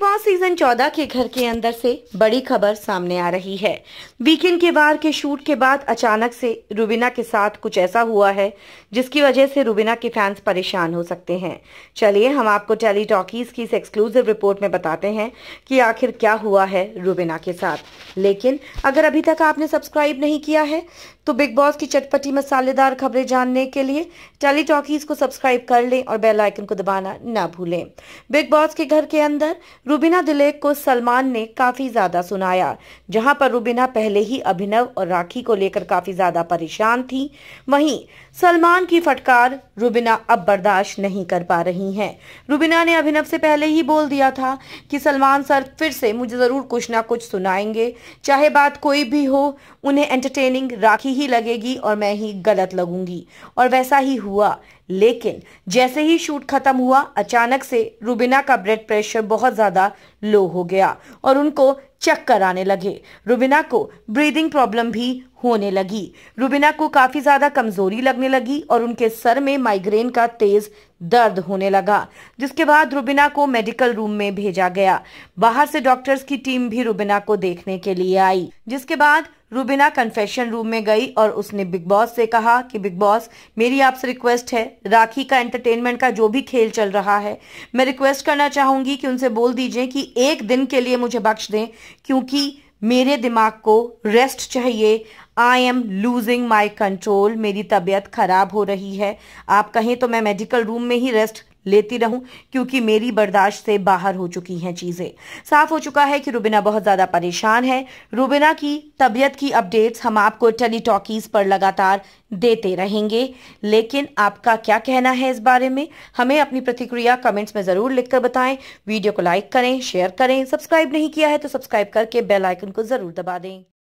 boss season 14 के घर के अंदर से बड़ी खबर सामने आ रही है वीकेंड के बार के शूट के बाद अचानक से रुबीना के साथ कुछ ऐसा हुआ है जिसकी वजह से रुबीना के फैंस परेशान हो सकते हैं चलिए हम आपको टेली टॉकीज की इस एक्सक्लूसिव रिपोर्ट में बताते हैं कि आखिर क्या हुआ है रुबीना के साथ लेकिन अगर अभी तक आपने सब्सक्राइब नहीं किया है तो बिग बॉस की चटपटी मसालेदार खबरें जानने के लिए टेली टॉकीज को सब्सक्राइब कर लें और बेल आइकन को दबाना ना भूलें बिग बॉस के घर के अंदर रूबीना दिलेक को सलमान ने काफी ज्यादा सुनाया जहां पर रूबीना पहले ही अभिनव और राखी को लेकर काफी ज्यादा परेशान थी वहीं सलमान की फटकार रूबीना अब बर्दाश्त नहीं कर पा रही है रूबीना ने अभिनव से पहले ही बोल दिया था कि सलमान सर फिर से मुझे ज़रूर कुछ ना कुछ सुनाएंगे चाहे बात कोई भी हो उन्हें एंटरटेनिंग राखी ही लगेगी और मैं ही गलत लगूंगी और वैसा ही हुआ लेकिन जैसे ही शूट खत्म हुआ अचानक से रूबिना का ब्लड प्रेशर बहुत ज़्यादा लो हो गया और उनको चक्कर आने लगे रुबिना को ब्रीदिंग प्रॉब्लम भी होने लगी रुबिना को काफ़ी ज़्यादा कमज़ोरी लगने लगी और उनके सर में माइग्रेन का तेज़ दर्द होने लगा जिसके बाद रुबिना को मेडिकल रूम में भेजा गया बाहर से डॉक्टर्स की टीम भी रुबिना को देखने के लिए आई जिसके बाद रूबिना कन्फेशन रूम में गई और उसने बिग बॉस से कहा कि बिग बॉस मेरी आपसे रिक्वेस्ट है राखी का एंटरटेनमेंट का जो भी खेल चल रहा है मैं रिक्वेस्ट करना चाहूंगी कि उनसे बोल दीजिए कि एक दिन के लिए मुझे बख्श दें क्योंकि मेरे दिमाग को रेस्ट चाहिए I am losing my control मेरी तबीयत खराब हो रही है आप कहें तो मैं मेडिकल रूम में ही रेस्ट लेती रहूं क्योंकि मेरी बर्दाश्त से बाहर हो चुकी हैं चीजें साफ हो चुका है कि रुबिना बहुत ज्यादा परेशान है रुबिना की तबियत की अपडेट्स हम आपको टेलीटॉकीज पर लगातार देते रहेंगे लेकिन आपका क्या कहना है इस बारे में हमें अपनी प्रतिक्रिया कमेंट्स में ज़रूर लिखकर बताएं वीडियो को लाइक करें शेयर करें सब्सक्राइब नहीं किया है तो सब्सक्राइब करके बेलाइकन को ज़रूर दबा दें